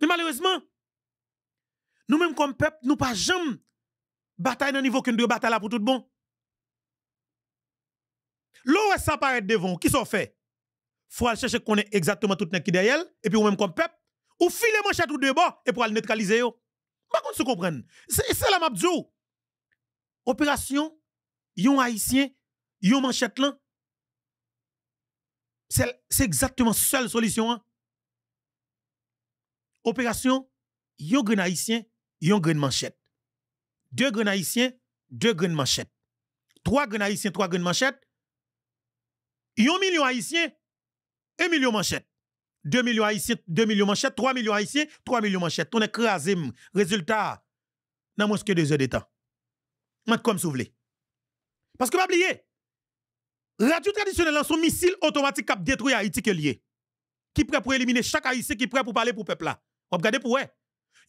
Mais malheureusement, nous-mêmes comme peuple, nous pas jamais bataille dans niveau que nous bataille là pour tout bon. L'OS s'apparaît devant, qui sont fait? Faut aller chercher qu'on est exactement tout qui derrière, et puis nous même comme peuple, ou filer mon chat tout de et pour aller neutraliser yo. pas contre, vous comprenez? C'est la map Opération, yon haïtien, yon manchette là, c'est exactement la seule solution. Hein opération, yon gren haïtien, yon gren manchette. Deux gren haïtien, deux gren manchette. Trois gren haïtien, trois gren manchette. Yon million haïtien, un million manchette. 2 millions haïtiens, 2 millions manchettes, 3 millions haïtiens, 3 millions manchettes. On écrasé, résultat, dans moins que deux heures de temps. Maintenant, comme vous Parce que pas oublier, radio traditionnelle, son missile automatique qui a détruit Haïti que lié. Qui prêt pour éliminer chaque haïtien qui prêt pour parler pour le peuple là regardez pour ouais.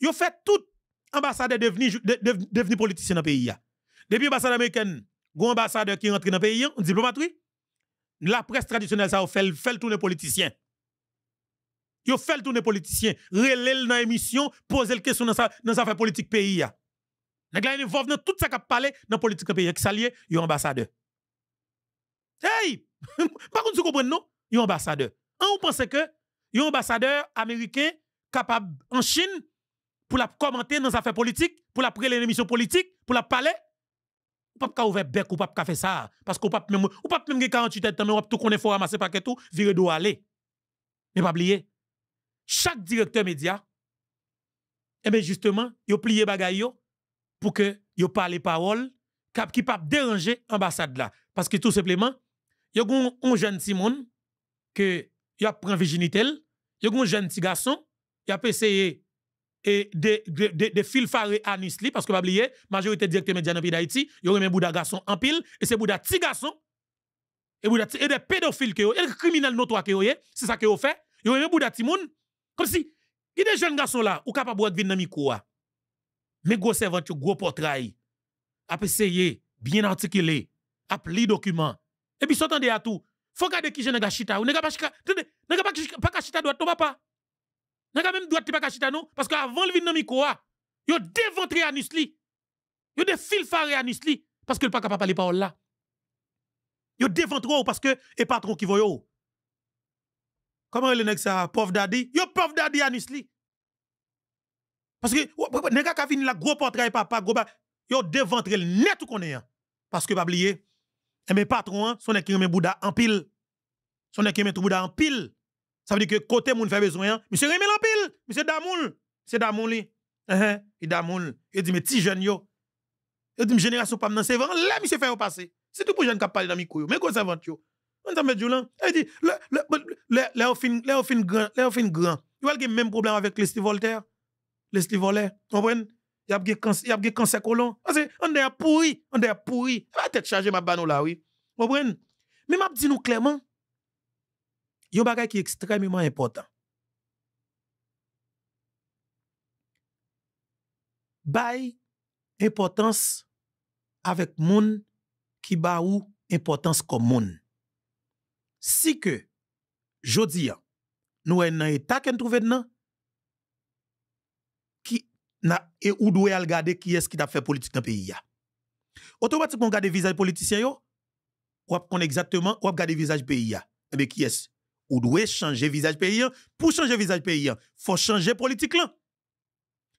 ont fait tout Ambassadeur devenir devenir politicien dans le pays Depuis l'ambassade américaine, gon ambassadeur qui rentre dans le pays, un diplomate oui. La presse traditionnelle ça fait fait tourner politicien. Yo fait tourner politicien, relèle dans émission, poser le question dans sa dans affaire politique pays ya. Nèg la dans tout ça qui parlé dans la politique pays qui s'allié, yo ambassadeur. Hey! Par contre, vous comprenez, non? Yo ambassadeur. Hein, on pense que yo ambassadeur américain capable en Chine pour la commenter dans les affaires politiques, pour la les l'émission politique, pour la parler. Ou pas ouvert bec, ou pas faire ça. Parce qu'on pas même, ou pas même 48 heures, mais ou tout qu'on est fort ramasser paquet tout, virer d'où aller. Mais pas oublier. Chaque directeur média, eh bien justement, il a plié bagaille pour que il parle parole qui pas déranger l'ambassade là. Parce que tout simplement, il y a un jeune Simon que il a pris virginité, il y a un jeune petit garçon qui a essayé et de, de, de, de parce Anis parce que pas oublier, majorité directe média dans pays d'Haïti, il y aurait même Bouddha garçon en pile, et c'est des petit garçon, et, bouda et des pédophiles que et des criminels notoires que c'est ça que vous fait, il y aurait même Bouddha Timoun, comme si, il y a des jeunes garçons là, ou capable de venir dans micro. Mais gros servant, gros portrait, a essayé, bien articulé, a pli documents, et puis s'entendez à tout, faut garder qui jeune n'ai pas chita, ou n'est pas chita, n'est pas chita doit tomber papa. Nan quand même droit qui pas kachita non parce avant le vin dans micro a ah, yo déventré anus li. Yo de filfaré anus li parce que le pas capable parler parole là. Yo déventré oh, parce que et patron qui voyo. Oh. Comment le nek ça pauvre daddy? Yo pauvre daddy anus Parce que nèg ka vini la gros portrait papa gros ba yo déventré net ou est hein. parce que pas oublier et eh, mes patrons hein, son nèg qui remet bouda en pile. Son qui remet bouda en pile. Ça veut dire que côté moun fait besoin, hein. monsieur remet Lampile, monsieur Damoul, c'est Damoul hein, hein, li. et Damoul, il dit mais petits jeune yo. Il dit génération pas dans c'est vrai, là monsieur fait passé, C'est tout pour jeune qui parle dans micro mais quoi ça vente yo. On t'a met là, il dit le le le fin le fin grand, le fin grand. Il va le même problème avec Leslie Voltaire. Leslie Voltaire, comprenez Il y a un cancer colon. Parce on est pourri, on est pourri. Va tête charger ma banou là oui. Comprenez Mais m'a dit nous clairement Yon bagay qui est extrêmement important. Bay importance avec moun qui ba ou importance comme moun. Si que, dis nous un état qu'on trouve dedans, qui na, et où doit regarder qui est-ce qui t'a fait politique dans le pays ya. Automatiquement, on regarde visage politicien yo, ou on exactement, ou on regarde visage pays ya. qui est-ce? ou doit changer visage pays. Pour changer visage pays, faut changer politique là.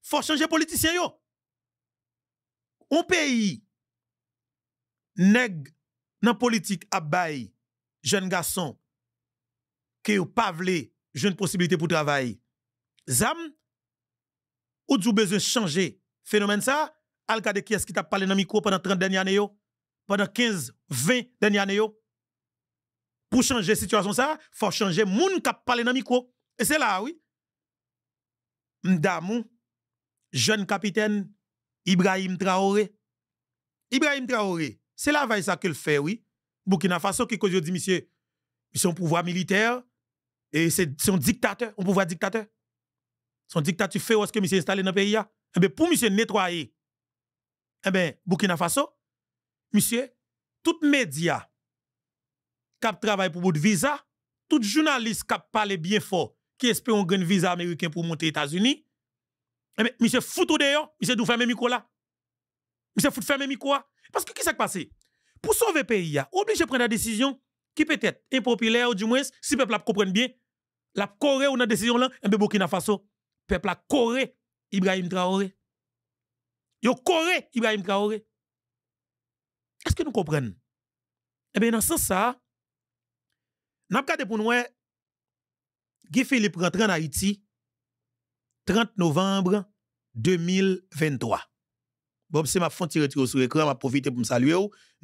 Faut changer politicien yo. Un pays nèg nan politique à bail jeune garçon qui ou pas jeune possibilité pour travailler. Zam ou tu besoin changer phénomène ça al qui est-ce qui t'a parlé dans micro pendant 30 dernières années pendant 15 20 dernières années pour changer la situation, il faut changer les gens qui parlent dans le micro. Et c'est là, oui. M'damou, jeune capitaine Ibrahim Traoré. Ibrahim Traoré, c'est la que ça qu'il fait, oui. Burkina Faso qui je dit, monsieur, ils sont pouvoir militaire et c'est son dictateur, un pouvoir dictateur. Son dictature fait est-ce que monsieur installé dans le pays. Eh bien, pour monsieur nettoyer, eh bien, Burkina Faso, monsieur, toute médias qui travaille pour bout de visa, tout journaliste qui parle bien fort, qui espère un visa américain pour monter aux États-Unis, eh bien, monsieur foutu dehors, monsieur dou fermer micro là. Monsieur foutu fermer micro Parce que qu'est-ce qui s'est passé? Pour sauver le pays, obligé de prendre la décision qui peut être impopulaire ou du moins, si le peuple comprend bien, la Corée ou dans la décision là, un eh Burkina Faso, peuple la Corée, Ibrahim Traoré. Yo Corée, Ibrahim Traoré. Est-ce que nous comprenons? Eh bien, dans ce sens, ça, N'a pas pour nous, e, Guy Philippe rentre en Haïti 30 novembre 2023. Bob, c'est ma font tirer sur l'écran, m'a profité pour me saluer,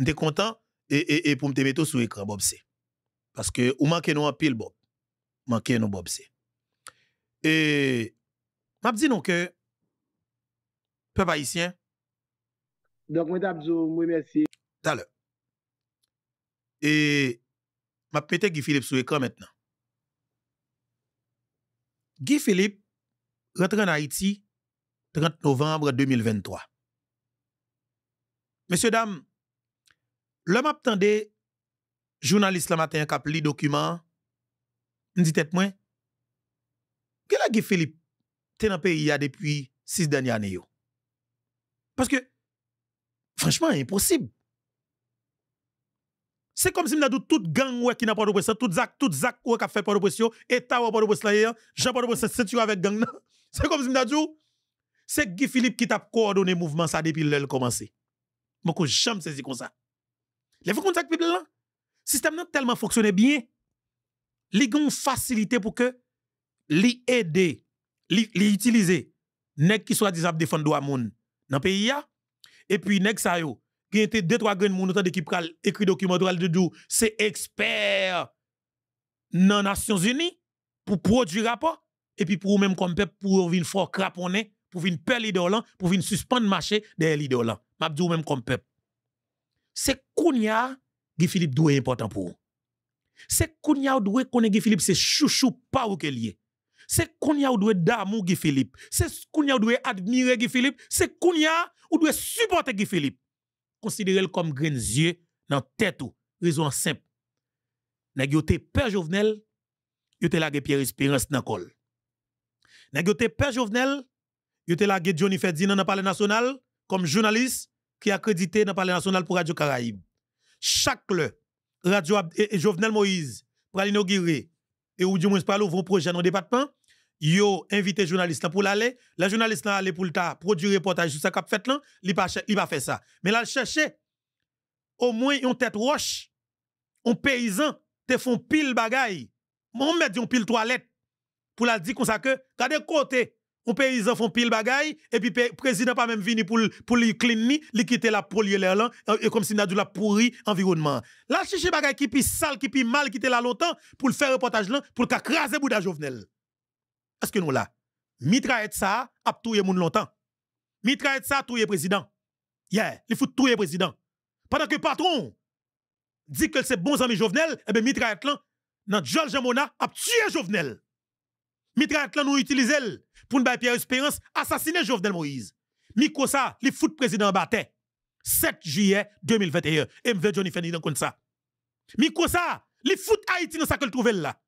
suis content et, et, et pour me mettre sur l'écran, Bob, c'est. Parce que ou manke nous en pile, Bob. Manke nous, Bob, c'est. Et, m'a dit non que, peuple haïtien. Donc, moi, je vous remercie. Et, map metè Gifilip sou ekran mètnen. Gifilip rentre nan Haiti 30 novembre 2023. Mèsyè dam, lè map tendè jounalist la matin kap li dokument n di tèt mwen, gè la Gifilip ten an pe yè depi 6 dènyè anè yo? Paske, franchman, imposib. C'est comme si nous tout gang ouais qui n'a pas de pression, toute zac, tout zac qui a fait pas de pression, État n'a pas de pression, Jean pas de pression, c'est tu avec gang. C'est comme si nous dit, c'est Guy Philippe qui t'a coordonné le mouvement ça depuis le commencé. Moi, je jamais saisi comme ça. Les vous contact people là, système n'a tellement fonctionné bien, les ont facilité pour que les aider, les utiliser, nèg qui soit disable défendre droit monde, dans pays et puis nèg ça yo qui était été deux, trois grains de monde qui pral écrit document de dou, c'est expert dans les Nations Unies pour produire rapport et puis pour même comme peuple pour venir fort craponner, pour venir perdre l'idolant, hein, pour venir suspendre marché derrière l'idole. Hein. M'a dit même comme peuple. C'est Kounia qui, Philippe doué important pour vous. C'est Kounia doué connaît Guy Philippe c'est chouchou pas ou est. C'est Kounia ou doué d'amour Guy Philippe. C'est Kounia ou doit admirer Guy Philippe, c'est Kounia ou doit supporter Guy Philippe considéré comme grain yeux dans tête raison simple. Nèg yo te père Jovenel, yo te eu Pierre Espérance dans col. Nèg yo te père Jovenel, yo te eu Johnny Ferdinand dans palais national comme journaliste qui a accrédité dans palais national pour Radio Caraïbe. Chaque le Radio Jovenel Moïse pour inaugurer et ou du moins pour ouvrir un projet dans département, yo invité journaliste pour l'aller, la journaliste là aller pour le produire reportage sur ça qu'a fait là, il va il pas fait ça. Mais là chercher au moins une tête roche, un paysan te font pile bagaille. On met une pile toilette pour la dire comme ça que regardez côté un paysan font pile bagaille et puis président pas même venu pour pour lui clean li quitter la l'air là euh, et comme si n'a la pourri environnement là chercher bagay qui pi sale qui pi mal qui était là longtemps pour le faire reportage là pour le craser bouda Jovenel est-ce que nous là? et ça a tué moun longtemps. et ça a tué président. Yeah, il faut le président. Pendant que patron dit que c'est bon ami Jovenel, eh bien mitraillette là, dans Joel Jamona a tué Jovenel. Mitraet là nous utilisons pour nous Pierre Espérance assassiner Jovenel Moïse. Miko ça, il fout président battait. 7 juillet 2021. Et m've Johnny Fenny dans ça. Miko ça, il fout Haïti dans sa que le trouvait là.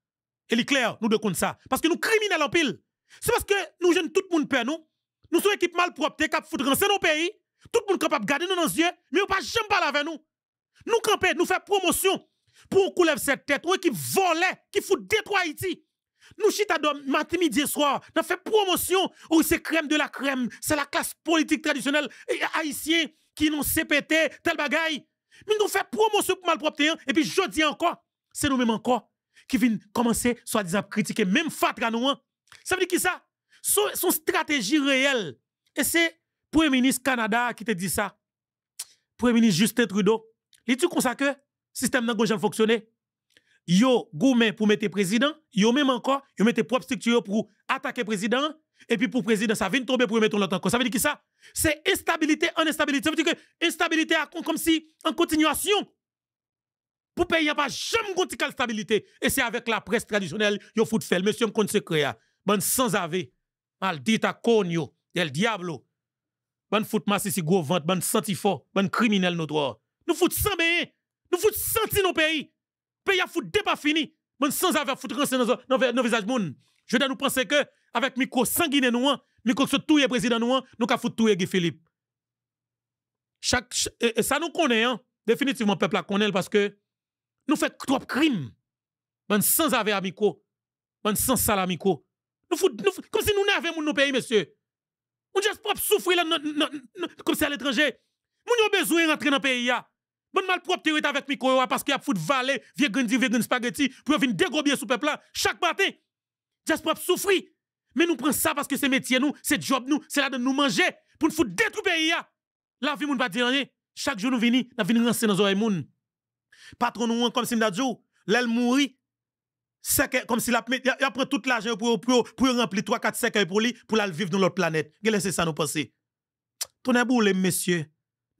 Et claire, nous devons ça. Parce que nous criminels en pile. C'est parce que nous jeunes tout le monde peur nous. Nous sommes une équipe mal propre, qui foutre dans nos pays. Tout le monde capable de garder nous dans yeux, mais on pas jamais parler avec nous. Nous camper, nous faire promotion pour qu'on cette tête, qui volait, qui fout détruire Haïti. Nous chita matin, midi et soir, nous faisons promotion, où oh, c'est crème de la crème, c'est la classe politique traditionnelle haïtienne qui nous pété tel bagaille. Mais nous faisons promotion pour mal malpropre, hein. et puis je dis encore, c'est nous-mêmes encore qui viennent commencer, soi-disant, à critiquer même Fatra hein. Ça veut dire qui ça? Son, stratégie réelle. Et c'est le Premier ministre Canada qui te dit ça. Premier ministre Justin Trudeau. Il dit comme ça que système n'a pas fonctionné. Yo, gourmet pour mettre président, yo même encore, yo mettez propre structure pour attaquer président, et puis pour président, ça vient tomber pour mettre l'autre Ça veut dire qui ça? C'est instabilité en instabilité. Ça veut dire que instabilité comme si en continuation pour payer pas jamais la stabilité. Et c'est avec la presse traditionnelle, yo fout fait. Monsieur m'konte secret, hein. bon sans ave, maldita Konyo del diablo. Oh. Bon fout masse si gros vente, bon senti fort, bon criminel nos droits. Nous fout sans mais, nous fout senti nos pays. Pays a fout pas fini. Bon sans ave fout rense dans nos visages moun. Je dois nous penser que, avec micro sanguiné nous, hein, micro se tout président nous, hein, nous ka fout tout Philippe. Chaque, euh, euh, ça nous connaît, hein? définitivement, peuple la connaît parce que nous faisons trop de crimes. Nous sans avec amico. Nous sans sale amico. Nous comme si nous n'avions nos pays, monsieur. Nous juste propre souffrir comme si à l'étranger. Nous avons besoin de rentrer dans le pays. Nous mal propre avec micro parce qu'il y a foutu valet, vieux grandi, vieux spaghetti, pour venir dégobier sous peuple là, chaque matin. Juste propre souffrir. Mais nous prenons ça parce que c'est métier nous, c'est job nous, c'est là de nous manger, pour nous foutre détruire pays. La vie, nous ne pas dire rien. Chaque jour, nous venons, nous venons dans les pays. Patron nous, comme si m'a dit, l'elle mourit. comme si a, pris tout l'argent pour, pour, remplir 3, 4, 5 pour lui, pour la vivre dans l'autre planète. Quel c'est ça nous penser? Ton les messieurs.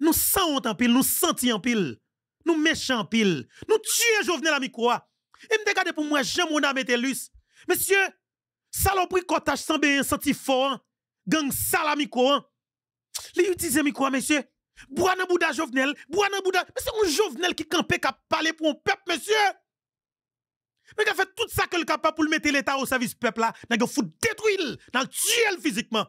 Nous sentons en pile, nous sentons en pile. Nous méchants en pile. Nous tuons Jovenel micro, Et me regardez pour moi, j'ai mon âme lus. Messieurs, saloperie cottage sans bien senti fort. Hein. Gang salamikoa. Hein. Li utiliser micro messieurs. Bois Jovenel, bois Mais c'est un Jovenel qui campait, qui a parlé pour un peuple, monsieur. Mais il a fait tout ça que le capable pour mettre l'État au service du peuple là. N'a faut détruire, n'a tuer physiquement.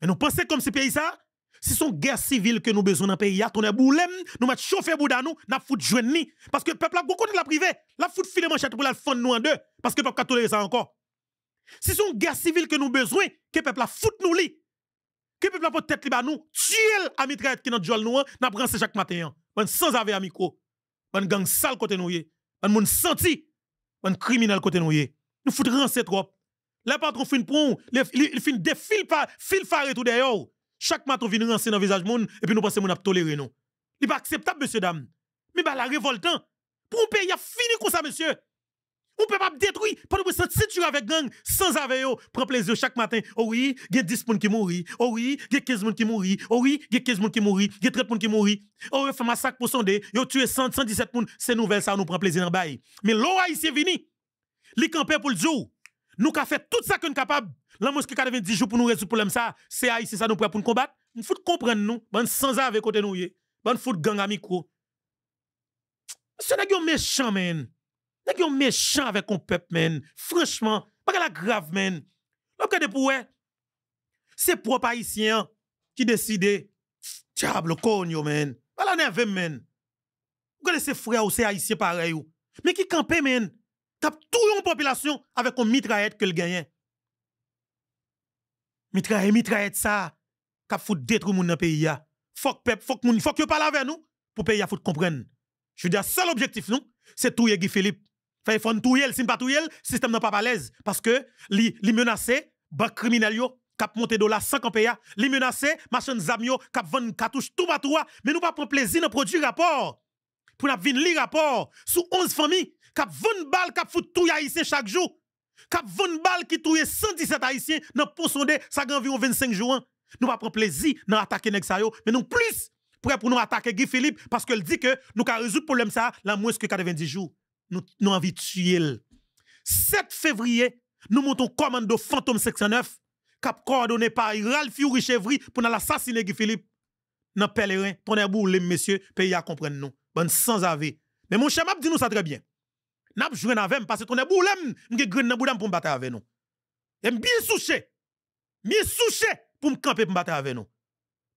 Mais nous pensons comme ce pays là si son guerre civile que nous besoin dans le pays, nous avons boulem, nous mettre chauffer Bouddha nous, n'a de joindre Parce que le peuple a beaucoup de la privé, la faut filer manchette pour la fond nous en deux, parce que le peuple a tolérer ça encore. Si son guerre civile que nous besoin, que le peuple a foutu nous li, que peut la tête li ba nous, tuer à mitraillette qui dans jol nous, n'a chaque matin. Ban sans avec amico. Ban gang sale côté nous yé. Ban moun senti. Ban criminel côté nous yé. Nous fout rancé trop. Le patron fin prend, il fin défile pas, fil faré tout d'ailleurs. Chaque matin vient rancé dans visage moun et puis nous pensons nous a toléré nous. Il pas acceptable monsieur dame. Mais la révoltant. Pour un pays a fini comme ça monsieur. On peut pas détruire. Pendant que si tu avec gang, sans avec eux, prends plaisir chaque matin. Oh oui, il y a 10 personnes qui mourent. Oh oui, il y a 15 personnes qui mourent. Oh oui, il y a 15 personnes qui mourent. Il y a 30 personnes qui mourent. Oh, il fait massacre pour sonder. Yo tué 100, 117 personnes. C'est nouvelle, ça nous prend plaisir dans bail. Mais l'OA ici est venu. Les pour le jour. Nous avons fait tout ça qu'on nous capable. Là, a 90 jours pour nous résoudre le problème. Ça, c'est Haïti, ça nous prend pour nous combattre. Nous faut comprendre nous. Bon, sans avec côté nous. Bon, faut gang à micro. Ce n'est méchant, man. Nèg yon méchant avec un peuple men. Franchement, pas la grave men. de pour C'est propre haïtien qui décide. Diable konyo men. Pas la nerve men. Regardez ses frères ou c'est haïtiens pareil ou. Mais qui campe men. Tap tout une population avec un mitraillette que le gagne. Mitraillette, mitraillette ça. Kap fout détruire moun dans pays ya. peuple, pep, fok moun, fok yo parle avec nous pour pays ya fout comprendre. Je veux dire, seul objectif nous, c'est tout Guy Philippe. Fait fon touyel, si pas touyel, système n'est pas à l'aise parce que li, li les criminels criminel yo cap monter dollars 50 pays, ya, li menace, machin zam yo cap vann cartouche tout batoua. mais nous pas prendre plaisir dans produit rapport. Pour nous venir li rapport Sou 11 familles cap vann balle cap fout tout haïtien chaque jour. Cap vann balle qui touye 117 haïtiens dans posondé ça environ 25 jours. Hein. Nous pas plaisir dans attaquer nèg mais nous plus prêt pour nous attaquer Guy Philippe parce qu'elle dit que nous ka résoudre problème ça la moins que 90 jours nous, avons envie de tuer. 7 février, nous montons commando Fantôme 609, cap coordonné par Ralph Fury Chevry pour assassiner Guy Philippe. Dans pèlerin, tonnerre boule, messieurs, pays à comprendre nous. Bonne sans avis. Mais mon cher m'a dit nous ça très bien. N'a joué avec parce que tonnerre boule, m'ge green nan pour nous battre avec nous. Et bien souché. Bien souché pour nous camper pour nous battre avec nous.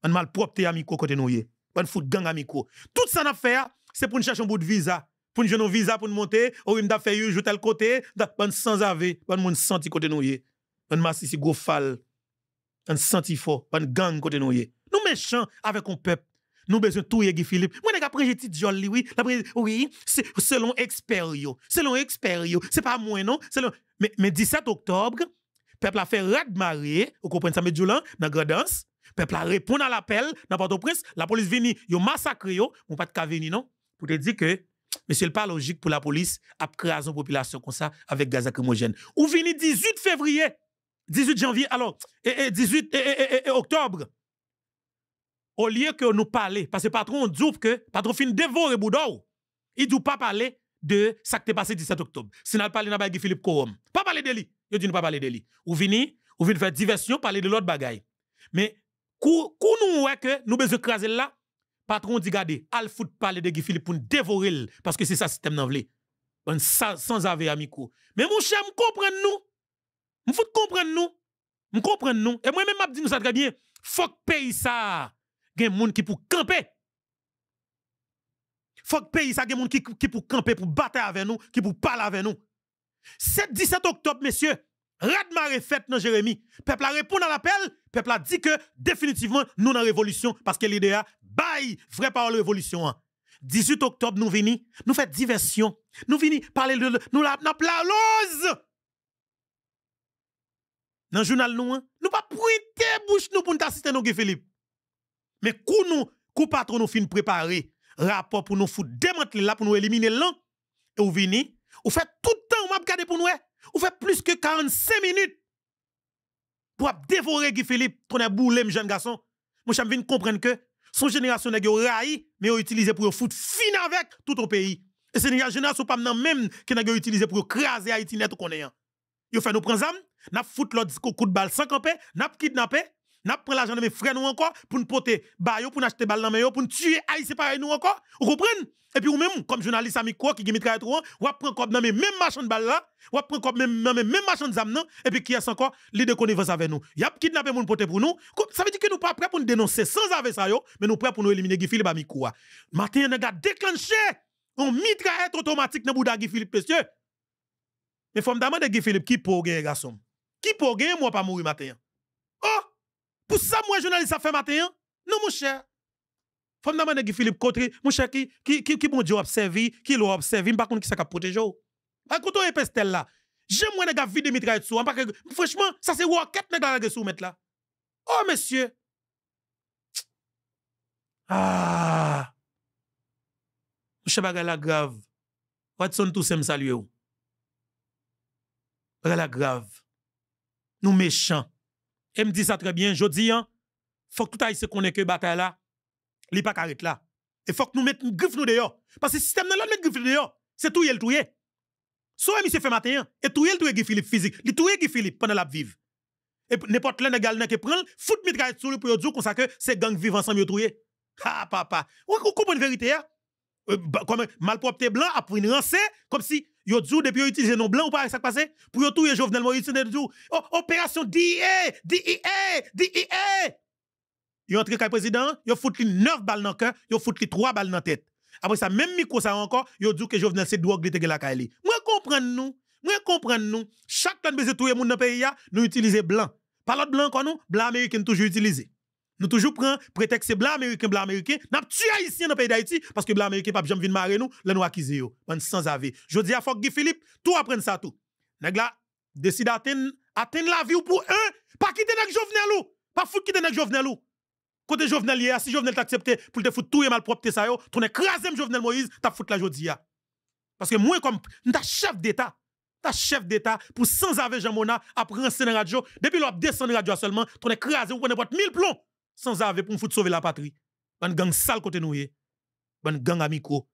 On mal propre amico côté nous Bonne fout gang amico. Tout ça n'a fait, c'est pour nous chercher un bout de visa pour nous visa pour nous monter, ou nous faire jouer tel côté, ben sans avé, nous senti côté nous. Nous massi si gros fal, senti fort, nous gang côté nous. Nous méchants avec un peuple. Nous besoin tout Guy Philippe. Moi, après, j'ai dit Jolly, oui. Oui, selon expert, Selon expert, yo. C'est pas moi, non. Selon... Mais, mais 17 octobre, peuple a fait rad marier vous comprenez ça, mais Djoulan, dans Gradance. Peuple a répondu à l'appel, dans port prince La police vini, yo massacre, yo. Mon pas de venir, non. Pour te dire que mais ce n'est pas logique pour la police à craser une population comme ça avec gaz acrymogène Ou vini 18 février, 18 janvier, alors, et, 18 octobre. Au lieu que nous parler, parce que patron dit que patron fin dévorer Boudou, il ne pas parler de ce qui est passé le 17 octobre. Si nous parlons de Philippe Corom, pas parler de lui. Il dit doit pas parler de lui. Ou vini, ou vini faire diversion, parler de l'autre bagaille. Mais, qu'on nous ouais que nous besoin craser là, patron dit gade, al foot parler de Guy Philippe pour dévorer parce que c'est ça système nan vle. On sans, sans ami amico. Mais mon cher, m'comprenne nous. M'fout comprendre nous. M'comprenne nous. Et moi-même, m'a dit nous ça très bien. Faut que pays ça, gen moun qui pour camper. Faut que pays ça, gen moun qui, qui pour camper, pour battre avec nous, qui pour parler avec nous. 7-17 octobre, messieurs, Radmare fête dans Jérémy. Peuple a répondu à l'appel. Peuple a dit que définitivement, nous dans révolution parce que l'idée Bye vrai parole révolution. révolution. Hein. 18 octobre, nous venons, nous faisons diversion. Nous venons parler de nous la, la Dans le journal, nous ne hein, pas pointer bouche nous pour nous assister nous, Philippe. Mais quand nous, quand patron nous fin préparer rapport pour nous foutre démanteler là, pour nous éliminer là, et vous venez, vous faites tout le temps, vous regardez pour nous, hein. vous fait plus que 45 minutes pour dévorer Guy Philippe, ton boulé, jeune garçon. Moi, je viens comprendre que son génération n'est pas raï mais a utilisé pour foutre fin avec tout au pays et c'est une génération pas même qui a utilisé pour craser Haïti net qu'on est a hein. fait nous prendre nous n'a foutu l'autre coup de balle sans camper n'a kidnapper n'a pris l'argent de mes frères nous encore pour nous porter pour nous acheter balle dans pour nous tuer haïtien pareil nous encore vous comprenez et puis ou même comme journaliste ami quoi qui gimitra tout ou prend comme dans même mêmes de balle là ou prend comme même dans mêmes de nous, et puis qui est encore l'idée connivence avec nous y a kidnappé nous porter pour nous ça veut dire que nous ne pas prêts pour nous dénoncer sans avoir ça mais nous prêts pour nous éliminer Guy Philippe ami quoi matin un a déclenché on mitraillette automatique dans bouda Guy Philippe monsieur mais faut demander Guy Philippe qui peut gagner garçon qui peut gagner moi pas mourir matin oh Pou sa mwen jounalisa fe maten yon? Non mwen chè. Fom nanman negi Filip Kotri, mwen chè ki ki moun diyo apservi, ki lou apservi, mbakoun ki sa ka protej yo. Akoutou e pestel la, jem mwen nega vide mitra et sou, mbakoun, mwen fweshman, sa se waket nega la ge sou met la. Oh, mwen chè. Ah! Mwen chè bagay la grav. Wad son tou sem salye yo? Bagay la grav. Nou mechant. Et me dit ça très bien, je dis, il hein, faut que tout aille se connaître que bataille là, il pas carré là. Et faut que nous mettons griffe nous dehors. Parce que le système là, met griffe nous dehors. C'est tout il tout Soit monsieur fait matin, hein, et tout il tout est Philippe physique. Il tout est Philippe pendant la vive. Et n'importe l'un égal qui prend, fout mitraille sur lui pour dire que c'est gang vivant ensemble tout Ha papa. Vous comprenez la vérité, hein? euh, bah, Comme Comme malpropre blanc, après une rancée, comme si Yo dit depuis yo utilisé non blanc ou pas ça passé pour yo touyer Jovenel Moïse de dit oh, opération DIA DIA E! Yo entre comme président, yo fout li 9 balles dans cœur, yo fout li 3 balles dans tête. Après ça même micro ça encore, yo dit que Jovenel c'est drogue li la caille. Moi comprendre nous, moi comprendre nous, chaque temps besoin touyer moun dans pays nous utiliser blanc. Pas l'autre blanc encore nous, blanc américain toujours utilisé. Nous toujours prenons prétexte que blanc américain, blanc américain. Nous avons tué Haïtien dans le pays d'Haïti parce que blanc américain pas jamais venir marrer nous, là nous acquis yo. On sans avis. Je dis à Fok Philippe, tout apprendre ça tout. N'est-ce pas, décide d'atteindre atteindre la vie pour un, pas quitter nèg Jovenel ou, pas foutre quitter nèg Jovenel ou. Côté Jovenel hier, si Jovenel t'accepte pour te foutre tout et mal ça yo, ton écraser Jovenel Moïse, t'as foutre la jodia. Parce que moi comme ta chef d'état, ta chef d'état pour sans avé Jean Mona après un radio, depuis descendu la radio seulement, ton vous ou votre mille plombs sans avoir pour foutre sauver la patrie. Ban gang sale côté nous Ban gang amico.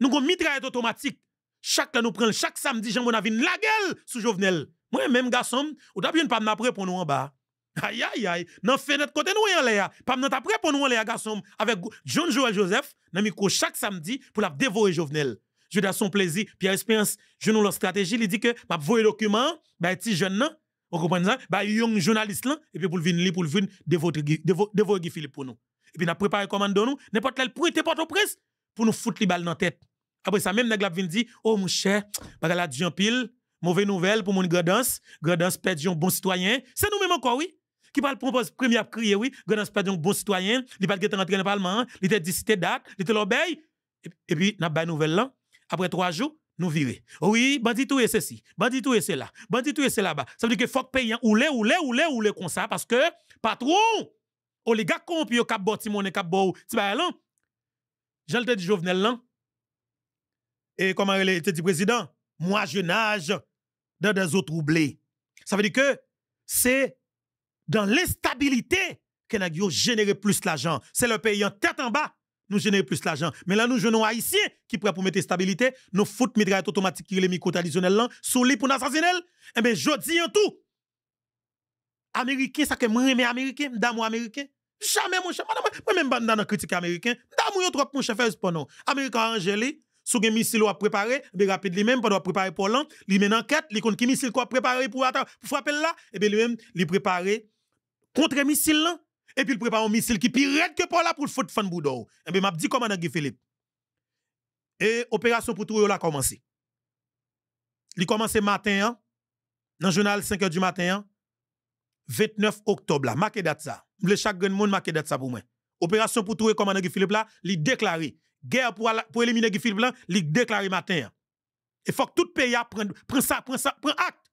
Nous avons mitraillette automatique. Chaque nous prenons chaque samedi j'en la gueule sous Jovenel. Moi même garçon, ou t'as bien pas pour nous en bas. Aïe aïe aïe, nan fenêtre côté nous en l'air. Pas pour nous en l'air garçon avec John Joel Joseph nan micro chaque samedi pour la dévorer Jovenel. Je dis son plaisir, Pierre Espérance, je nous leur stratégie, il dit que m'a voyer document, ben bah, ti jeune non vous comprenez ça? Bah, un journaliste là, et puis pour le venir, pour venir, votre Philippe pour nous. Et puis, a préparé commande nous, n'importe quel point, n'importe presse, pour nous foutre les balles dans la tête. Après ça, même, nous vient dit, oh mon cher, bah la en pile, mauvaise nouvelle pour mon gradance, gradance perd un bon citoyen. C'est nous-mêmes encore, oui. Qui parle propose premier à crier, oui, gradance perd un bon citoyen, il pas de rentrer dans le Parlement, il était dit c'était date, il était l'obéi. Et puis, nous avons nouvelle là, après trois jours, nous virer. Oui, bandit tout et ceci, bandit tout et cela, bandit tout et cela bas. Ça veut dire que faut payer ou les ou les ou les ou les comme ça parce que patron oh, gars corrompu yo cap boti monnaie cap bo ti ba lan. Jean le dit Jovenel lan. Et comment il était dit président, moi je nage dans des eaux troublées. Ça veut dire que c'est dans l'instabilité que n'a généré plus l'argent. C'est le pays en tête en bas nous générons plus l'argent. Mais là, nous nous haïtiens qui prêt pour mettre stabilité, foutons les mitraillettes automatiques qui les micro traditionnels là, les pour nous assassiner. Eh bien, je dis en tout. Américain, ça que moi, mais américain, dame américain. Jamais, mon cher. Moi, même pas dans critique américain. Dame ou trop, mon cher, fais pas Américain, Angélé, sous un missile ou préparé, mais eh ben, rapide lui-même, pas doit préparer pour l'an, lui mène enquête, lui compte qui missile quoi préparé pour, pour frapper là, et eh bien lui-même, lui préparé contre missile là et puis il prépare un missile qui pire que pour là pour faute fan boudou. Et eh bien m'a dit commandant Guy Philippe. Et opération pour trouver a commencé. Il commence matin hein? dans le journal 5h du matin 29 hein? octobre là, marquez date ça. Le chaque grand monde marquer date ça pour moi. Opération pour trouver commandant Guy Philippe là, il déclaré guerre pour, pour éliminer Guy Philippe là, il déclaré matin. Hein. Et faut que tout pays prenne prend ça prend ça prenne acte.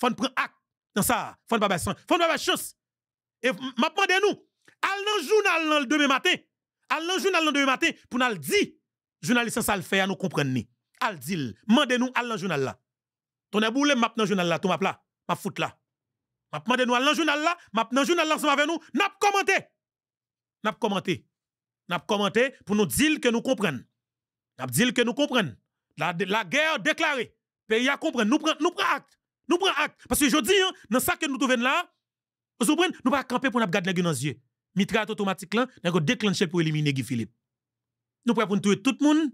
Faut prendre acte dans ça, faut pas faire chance et m'a demandé nous, allons dans journal le demain matin. Allons dans journal le demain matin pour nous dire, journaliste ça le fait à nous comprendre. Al dit, mande nous allons dans journal là. Ton est boule m'a dans journal là, ton m'a là, m'a fout là. M'a demandé nous allons dans journal là, m'a dans journal là ensemble avec nous, n'a commenté. N'a commenté. N'a commenté pour nous dire que nous comprenons. N'a dire que nous comprenons. La, la guerre déclarée. Pays a compris. Nous prenons nous prenons acte. Nous prenons acte. Parce que je dis, hein, dans ça que nous trouvons là, vous ne Nous pas camper pour nous garder dans les yeux. Mitraille automatique là, nous déclenché pour éliminer Guy Philippe. Nous pouvons tuer tout le monde.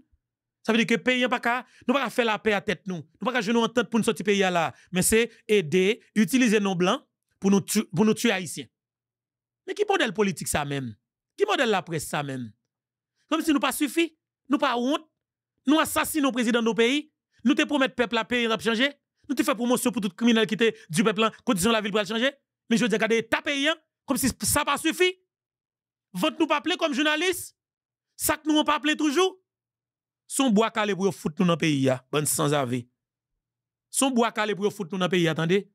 Ça veut dire que pays pas nous pas faire la paix à tête nous. Nous pas nous en tête pour nous sortir pays là, mais c'est aider, utiliser nos blancs pour nous tuer, pour nous tuer haïtiens. Mais qui modèle politique ça même Qui modèle la presse ça même Comme si nous pas suffit, nous pas honte, nous assassinons le président de nos pays, nous te promettons peuple la paix n'a changer nous te faisons promotion pour tout criminel qui était du peuple là, condition la ville pour changer. Mais je veux dire, regardez, tapez comme si ça pas suffit. Vente nous pas appeler comme journaliste. Ça que nous on pas appelé toujours. Son bois calé pour foutre nous dans le pays, bonne sans avis. Son bois calé pour foutre nous dans le pays, attendez.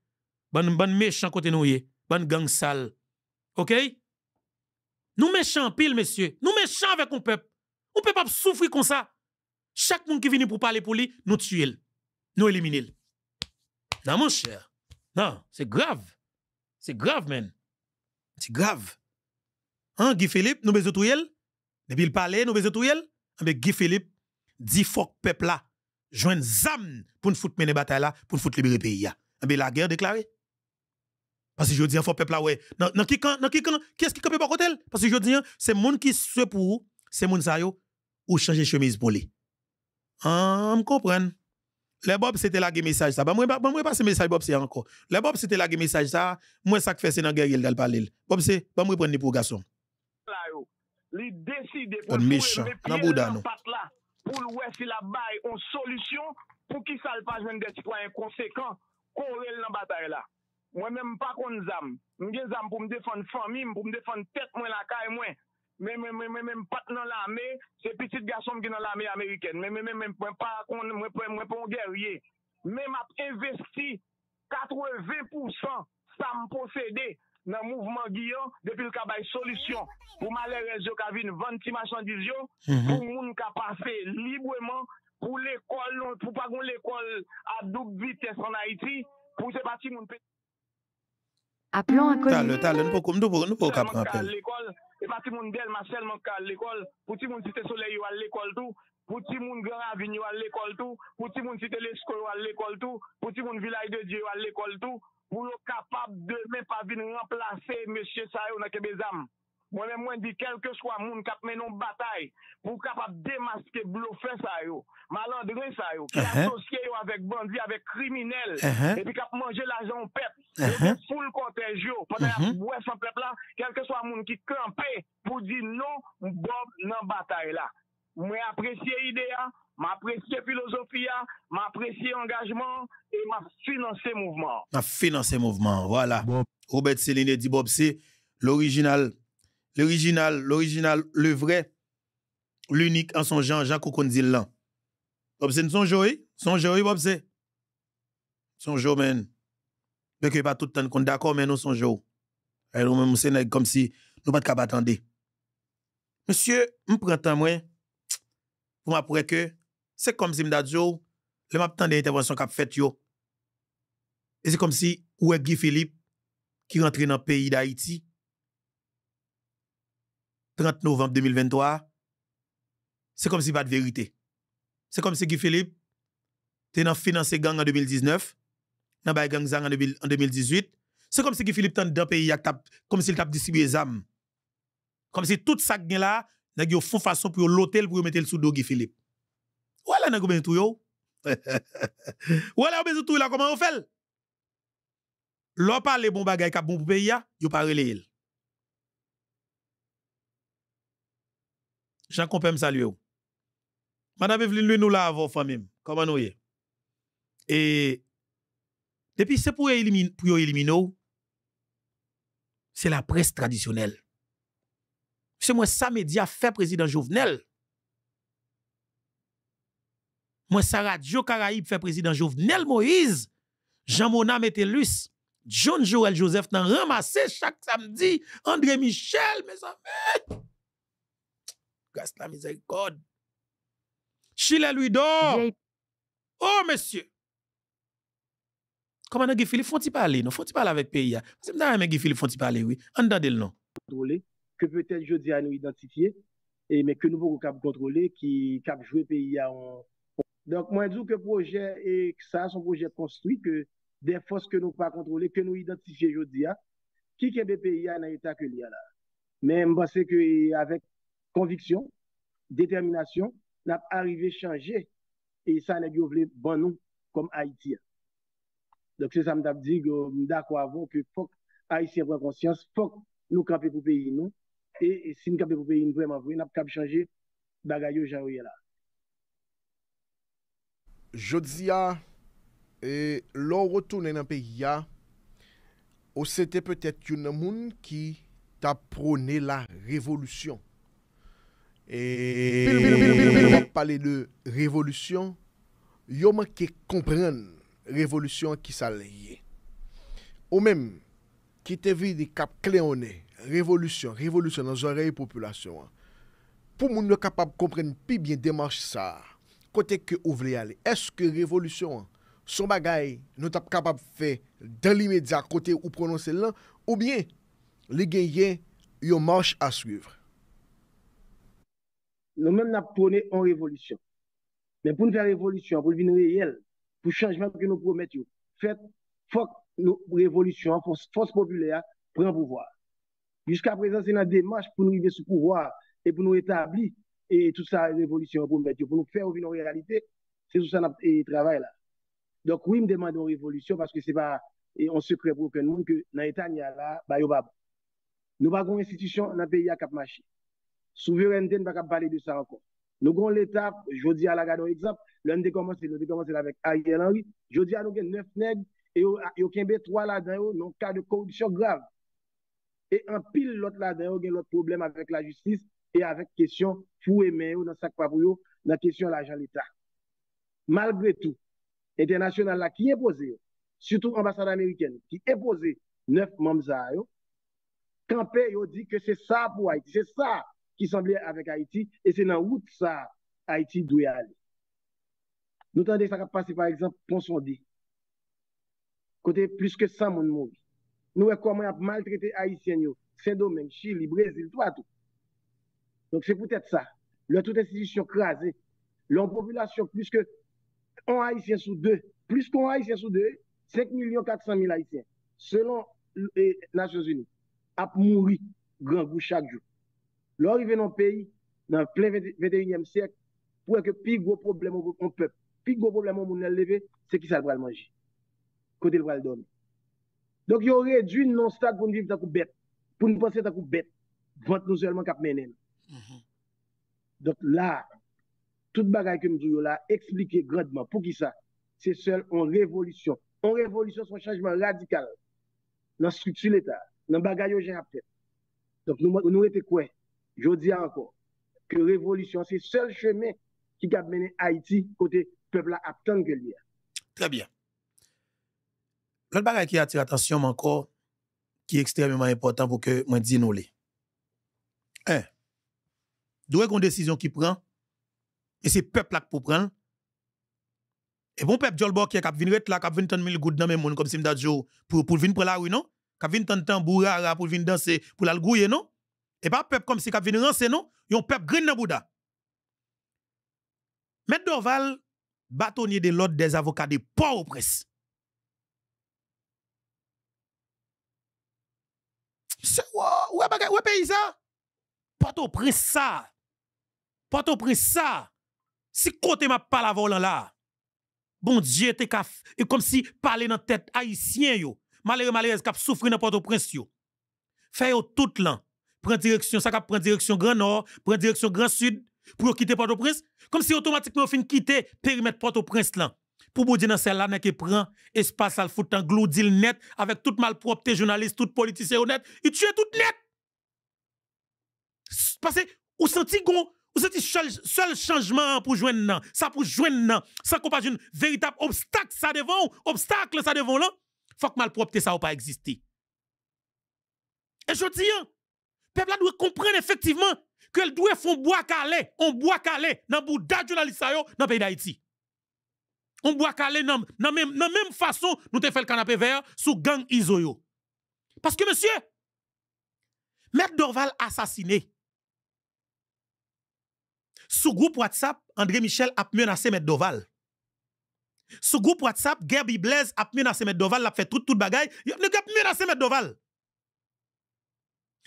Bonne bon méchant côté nous, bonne gang sale. OK? Nous méchants pile, monsieur. Nous méchants avec un peuple. On peut pas souffrir comme ça. Chaque monde qui vient pour parler pour lui, nous tuer, Nous éliminer. Non, mon cher. Non, c'est grave. C'est grave, man. C'est grave. Hein, Guy Philippe, nous besoin de Depuis il parlait, nous besoin de Mais eh Guy Philippe dit fuck peuple là. Joindre zam pour nous foutre mener bataille là, pour nous foutre libérer pays là. Mais eh la guerre déclarée. Parce que je dis, hein, faut peuple là, ouais. Dans qui quand dans qui quand qui est-ce qui campe par côté? Parce que je dis, hein, c'est monde qui se pour, c'est monde ça yo, ou changer chemise pour lui. Hein, me Le Bob si te la ge misaj sa, ba mwen pa se misaj Bob si anko. Le Bob si te la ge misaj sa, mwen sak fese nan ger yel gal palil. Bob si, ba mwen pren ni pou gason. On mich, nan boudan nou. On pat la pou lwes ilabay, on solusyon pou ki salpaj mwen deti pou an konsekant korel nan batay la. Mwen menm pa kon zam, mwen gen zam pou m defan famim, pou m defan tet mwen lakay mwen. Mwen mwen mwen mwen pat nan la me, se pitit gya som ki nan la me Ameriken. Mwen mwen mwen mwen pwa akon mwen pwa mwen pwa mwen gerye. Mwen mwen mwen mwen investi 80% sa mwen posede nan mouvman Giyan, depil ka bay solisyon pou mwen lè rezo kavi n vantim asandiz yo, mhm. pou mwen mwen kwa pafe libreman non, pou l'ekol, pou pwa goun l'ekol adouk vitès an Haiti, pou se pati mwen pwe... Talon, talon pou koumdou, pou koumdou ka pranpe.... E pati moun bel Marcel moun ka l'ekol, pouti moun site Soleil yo al l'ekol tou, pouti moun Grand Avignon yo al l'ekol tou, pouti moun site Lescaux yo al l'ekol tou, pouti moun Vilay de Dieu yo al l'ekol tou, moun yo kapab de men pa vin remplase M. Sayoun akebezam. Mwenè mwen di kelke swa moun kap menon batay pou kap ap demaske blofè sa yo. Malandre sa yo. Ki asosye yo avèk bandi, avèk kriminel. Epi e kap manje la jan pep. Epi ful kontè jo. Ponè ap bwè san pep la, kelke swa moun ki klampè pou di nou mbob nan batay la. Mwen apresye ideya, mwen apresye filosofiya, mwen apresye angajman, e mwen finanse mouvman. Mwen finanse mouvman, wala. Obed Selene di Bobse, l'original... L'original, l'original, le vrai, l'unique en son genre, Jean Kokondil là. c'est son joy, son nous sommes Son Mais mais mais que pas tout le temps qu'on d'accord, mais nous son joy. Et eh, nous même, comme si nous pas capable attendre. Monsieur, je prends temps, moi, pour m'apprendre que c'est comme si m'da le map interventions qui qu'a fait yo. Et c'est comme si, ou Guy Philippe, qui rentre dans le pays d'Haïti, 30 novembre 2023, c'est comme si pas de vérité. C'est comme si Guy Philippe était dans la gang en 2019, dans bay gang en 2018. C'est comme si Guy Philippe était dans pays comme s'il t'a distribué les âmes. Comme si tout ça est là, n'a yo façon pour l'hôtel pour mettre le sous dos Guy Philippe. Voilà alors besoin tout yo. Voilà besoin tout là comment on fait. L'on parle bon bagay qui bon pour pays, hein, parle pas relé jankonpem salye ou. Mada bevlin luy nou la avon famim, koman nou ye. E, depi se pou yo elimino, se la pres tradisyonel. Se mwen sa medya fe prezidant jouvnel, mwen sa radio karaib fe prezidant jouvnel, Moise, Jean-Mona Mételus, John Joël Joseph, nan ramase chak samdi, André Michel, mwen sa medya, grâce la miséricorde. Chile lui dort. Oh, monsieur. Comment Guy Philippe font il parler? Non, font il parler avec pays? Hein. C'est que Guy Philippe font il parler, oui. Entendez le contrôler Que peut-être je dis à nous identifier, et, mais que nous pouvons contrôler, qui cap jouer pays hein, Donc, moi, je dis que projet, et ça, son projet construit, que des forces que nous ne pouvons pas contrôler, que nous identifions aujourd'hui, hein. qui est le pays dans l'état que là. Mais je pense qu'avec Konviksyon, determinasyon, bon nap arive chanje e sa anegyo vle ban nou kom Haiti. Dok se sa m tap di gyo mda kwa avon ki fok Haiti apwen konsyans, fok nou kape pou peyi nou e si nou kape pou peyi nou vweman vwe, nap kape chanje bagay yo jan wye la. Jodzia, e lon rotounen nan peyi ya, ou se te petet yon namoun ki tap prone la revolusyon. Eee... Bil bil bil bil bil... Palè de revolutyon, yon man ke kompren revolutyon ki sa lè yè. Ou mèm, ki te vi di kap kle one, revolutyon, revolutyon nan zon rey populasyon. Pou moun nou kapap kompren pi bien demanche sa, kote ke ou vle yale. Eske revolutyon, sou bagay nou tap kapap fe dan li medya kote ou prononse lè, ou mè, li gen yè yon manche a suivre. nous-mêmes, nous prenons en révolution. Mais pour nous faire révolution, pour devenir réel, pour changement que nous promettons, faites, faut nos révolution, force, force populaire, prend pouvoir. Jusqu'à présent, c'est une démarche pour nous arriver ce pouvoir et pour nous établir et tout ça, révolution pour nous pour nous faire vivre nos réalité, C'est tout ça notre travail là. Donc oui, me demandons révolution parce que c'est pas et on se crée pour aucun monde que dans l'État, il a là, bah, Nous n'avons pas une institution dans le pays à cap marché. Souveraineté, nous ne pas parler de ça encore. Nous avons l'État, je dis à la garde, exemple, l'un des commencé, l'autre commencé avec Ariel Henry. Je dis à nous, 9 nègres et nous avons 3 là-dedans, non cas de corruption grave. Et en pile, l'autre là-dedans, il y l'autre problème avec la justice et avec la question fou et main, dans sac question dans question l'argent l'État. Malgré tout, international qui est posé, surtout l'ambassade américaine, qui est posé, neuf membres à eux, dit que c'est ça pour Haïti, c'est ça qui semblait avec Haïti, et c'est dans route ça, Haïti doit aller. Nous avons ça passer par exemple, pour sondé. Côté plus que 100 monde mort. Nous avons comment a maltraité Haïtien, c'est domaine, Chili, Brésil, tout à Donc c'est peut-être ça. Le toute institution crasée, leur population plus que un Haïtien sous deux, plus qu'un Haïtien sous deux, 5 400 000 Haïtiens, selon les euh, Nations Unies, a mouru grand goût chaque jour. L'arrivée dans le pays, dans le plein 21e siècle, pour que le plus gros problème au peuple, le plus gros problème au monde élevé, c'est qui ça va le manger. Côté le le donner. Donc, il aurait dû non stade pour nous vivre dans le bête, pour nous penser dans le bête, vendre nous seulement cap mener. Donc là, toute bagaille que nous avons là, expliquer grandement pour qui ça, c'est seul en révolution. En révolution, c'est un changement radical dans la structure de l'État, dans le bagage que j'ai Donc, nous, nous étions quoi? je dis encore que la révolution, c'est le seul chemin qui a mené Haïti côté peuple à attendre que Très bien. L'autre chose qui attire l'attention encore, qui est extrêmement important pour que je dise nous les. Un, d'où est décision qui prend, et c'est peuple qui prend. prendre, et bon peuple Jolbo qui a venu là, qui a venu tant mille gouttes dans même monde comme Simdadjo, pour, pour venir pour la rue, non? Qui a venu pour venir danser, pour la gouiller, non? Et pas peuple comme si k'ap venir rense non, yon peuple green nan bouda. Maître Dorval, bâtonnier de l'ordre des avocats de Port-au-Prince. C'est ouais bagay, ouais pays ça. Port-au-Prince ça. Port-au-Prince ça. Si côté m'a pas la volant là. Bon Dieu, t'es kaf, et comme si parler dans tête haïtien yo. Malheureux malheureux k'ap souffrir dans Port-au-Prince yo. Fait tout l'an prend direction, ça prend direction Grand Nord, prend direction Grand Sud, pour quitter Port-au-Prince, comme si automatiquement on fin quitter périmètre Port-au-Prince là. Pour vous dire dans celle-là, qui prend espace à le foutre en net, avec toute malpropreté journaliste, toute politicien honnête, il tue tout net. Parce que, vous sentez vous sentez seul, changement pour joindre ça pour joindre nan, ça qu'on pas une véritable obstacle ça devant, obstacle ça devant là, faut que malpropreté ça ou pas exister. Et je dis, hein, peuple doit comprendre effectivement le doit faire bois calé, on bois calé dans bouda journaliste dans le pays d'Haïti. On bois calé dans la même, même façon nous te fait le canapé vert sous gang Isoyo. Parce que monsieur, Maître Dorval assassiné. Sous groupe WhatsApp, André Michel a menacé Maître Dorval. Sous groupe WhatsApp, Gerby Blaise a menacé Maître Dorval, a fait tout tout bagaille, il a menacé Maître Dorval.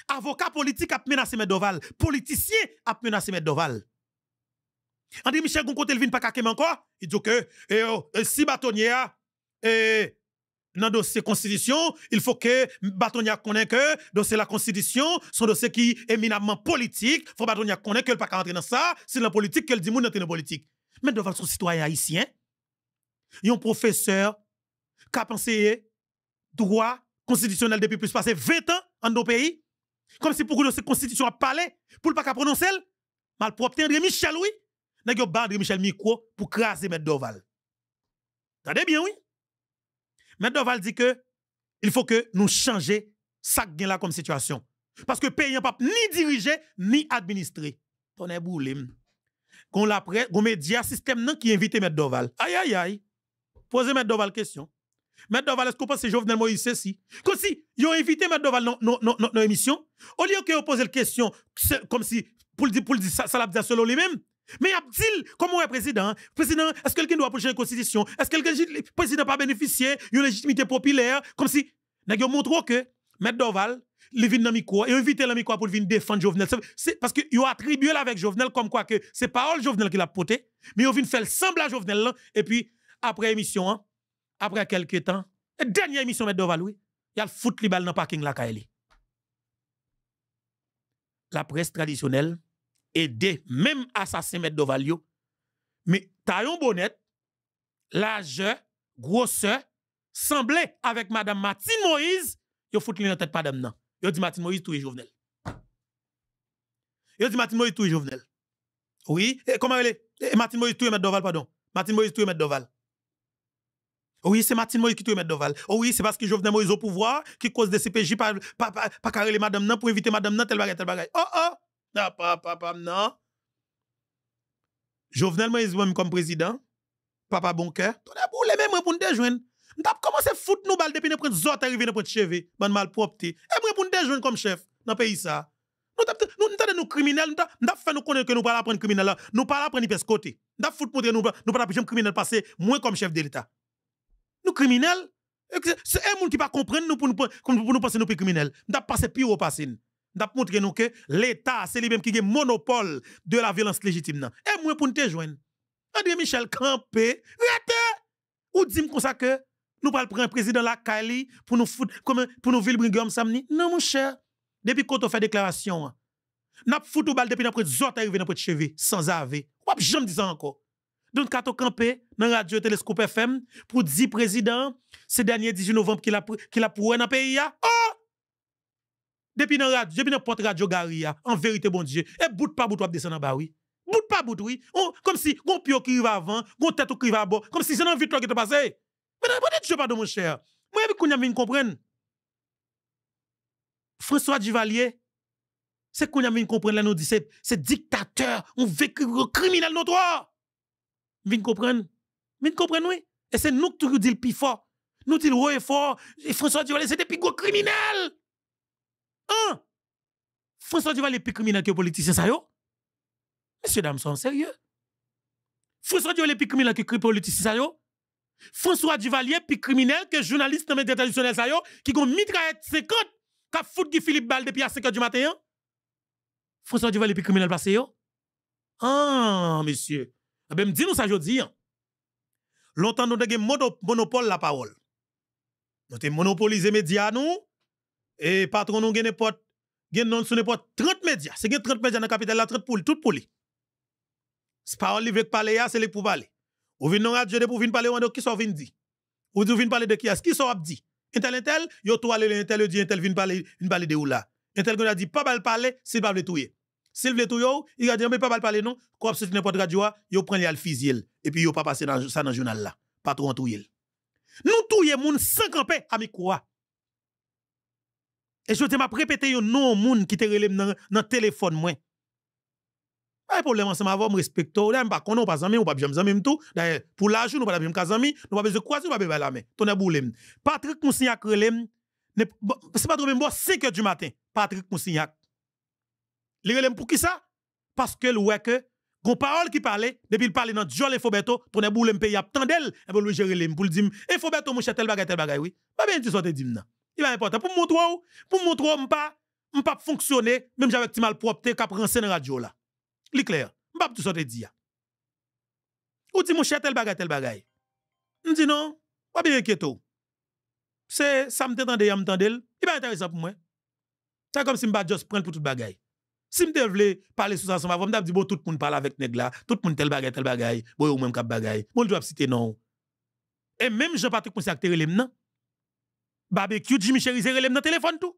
Avocat politique a menacé Medoval. Politicien a menacé Medoval. André Michel goncourt côté vient pas kakem encore, il dit que eh, oh, eh, si Batonia est eh, dans dossier constitution, il faut que Batonia connaisse que dossier la constitution, son dossier qui est éminemment politique, faut connaisse connaît que pas rentrer dans ça, c'est la politique qu'elle dit moun dans politique. Mais devant son citoyen haïtien, il un professeur qui a pensé droit constitutionnel depuis plus de 20 ans dans nos pays, comme si pour que cette constitution a parlé, pour ne pas prononcer, malpropre André Michel, oui. N'a pas André Michel micro pour craser M. Doval. bien, oui. M. Doval dit que il faut que nous changions ça là comme situation. Parce que pays pas ni dirigé, ni administré. Ton est boulim. Hein. Qu'on la prête, gon média système qui invite M. Doval. Aïe, aïe, aïe. Posez M. Doval question. M. Doval, est-ce que vous Jovenel Moïse ici? Comme si, ils ont invité M. Doval dans l'émission. Au lieu que posent posé la question, comme si, pour le dire, pour dire, ça, ça l'a dit selon lui-même. Mais Abdil, comment est président? Président, est-ce que quelqu'un doit approcher la constitution? Est-ce que quelqu'un, président, pas bénéficier une légitimité populaire? Comme si, nous montré que M. Doval, il vient dans le micro, invite le pour venir défendre Jovenel. parce qu'il a attribué avec Jovenel comme quoi que c'est parole Jovenel qui l'a porté, mais il vient faire le semble à Jovenel, et puis après émission, hein, après quelques temps, dernière émission de Valoui, il a fout les balles dans le parking la Kaeli. La presse traditionnelle aidait même assassin M. Dovalio, mais taillon bonnet, large, grosseur, semblait avec Madame Martin Moïse, il foutu les dans tête Madame nan. Il dit Martin Moïse tout est jovenel. Il dit Mathie Moïse tout est jovenel. Oui, comment elle est? Eh, Mathie Moïse tout est Doval, pardon. Mathie Moïse tout est Doval. Oui, c'est Martine Moïse qui te remet Doval. Oh oui, c'est parce que Jovenel Moïse au pouvoir qui cause des CPJ pas pas pas, carré les madame pour éviter madame nan tel bagage tel bagage. Oh oh. Non, ah, papa papa non. Jovenel Moïse même comme président, papa bon cœur. Tout d'abord les mêmes pour nous Nous avons commencé à foutre eh, nous balle depuis nous prenons zot arrivé nous prenons cheveux, Bon mal propre. Et pour nous déjoindre comme chef dans pays ça. Nous avons nous criminels, nous avons fait nous connaître que nous pas apprendre criminels, nous pas apprendre pes côté. Nous avons foutre nous nous pas apprendre criminels passer moins comme chef de l'état nous criminels. C'est un monde qui ne comprend pas nous pour nous, pour nous penser criminels. Nous avons passé pire au passé. Nous avons montré nous que l'État, c'est lui-même qui a monopole de la violence légitime. Et moi, pour nous te joindre, André Michel crampé, rete! Ou dit comme ça que nous pas prendre président la Kali pour nous foutre, comme, pour nous vilbringer samedi. Non, mon cher. Depuis qu'on fait déclaration, n'a hein? foutu bal depuis notre zot arrivé dans notre cheville, sans ave. Ou pas jamais ça encore. Donc, quand on campé dans Radio Télescope FM pour 10 présidents, ce dernier 18 novembre qu'il a, qu'il a pour dans le pays. Ah, oh! Depuis dans radio, depuis dans porte radio Garia, ah, en vérité, bon Dieu, et bout pas bout, de descend en bas, oui. Bout pas bout, oui. comme si, on pio qui va avant, on tête qui va avant, comme si c'est dans victoire qui te passé. Mais bon Dieu, pas mon cher. Moi, je ne viens comprendre. François Duvalier, c'est qu'on a mis comprendre là, nous dit, c'est dictateur, on veut criminel notoire vin comprendre. Vous comprenez, oui. Et c'est nous qui disons le plus fort. Nous disons le fort. François Duval, c'est des plus gros criminels. Hein? François Duval est plus criminel que politicien, ça est Monsieur, dames, sérieux. François Duval est plus criminel que politicien, ça yo? François Duvalier, plus criminel que journaliste dans médias traditionnels, ça qui ont mitraillette 50, qui a foutu Philippe Bal depuis 5 h du matin. Hein. François Duvalier, plus criminel passé yo? Ah, hein, monsieur. Eh ben, dis nous ça dis, Longtemps nous avons monopole la parole. Nous avons monopolisé les médias nous et patron nous gagne n'importe 30 médias. C'est 30 médias dans la capitale la 30 pour tout pour lui. C'est veut parler c'est les pour parler. Ou vient radio pour venir parler de qui sont vient dit. Ou vient parler de qui est-ce qui sont dit. Intel intel, yo toi le intel dit intel vient parler vient parler de où là. Intel qu'on a dit pas parler, c'est pas le s'il veut tout il a dit, mais pas parler non, quoi, c'est n'importe radio, yo prend les alphysiel et puis yo pas passé dans ça dans le journal là. Pas trop en tout Nous touye moun 50 paix, ami quoi. Et je te m'a répété yo non moun qui te relève dans le téléphone moi. Pas de problème ensemble avec respecte ou oh, là, pas pas ami ou pas jamais même tout. D'ailleurs, pour l'argent nous pas jamais kazami, nous pas besoin croiser, nous pas besoin la main. Ton a Patrick Moussignac relève c'est pas trop même 5 heures du matin. Patrick Moussignac Li relèm pou ça Parce que le wè que gon parole qui pale, depuis le parler dans Djol Fobeto, pour bou lèm pe yap tandel, et pou lou jere lèm pour l dire e eh, Fobeto mou chè bagay tel bagay, oui. Ba ben tu sote dim non. Il va important. Pour montrer ou, pour montrer pas, m'pa, m'pa fonctionner, même j'avec ti mal propre, kap rense dans radio là. Li clair. M'pa tout sorte dit Ou dit mon chatel tel bagay tel bagay. M'di non, pas bien inquiète C'est ça m'tendande ya m'tendel, il va intéressant pour moi. C'est comme si m'pa juste prendre pour toute bagay. Si m'te vle parler sous ensemble vous me dit bon tout le monde parle avec Negla, tout le monde tel bagay tel bagay, bon ou même cap bagay. Bon doit citer non. Et même Jean-Patrick Moussak te relèm nan. Barbecue Jimmy Cherise relèm nan téléphone tout.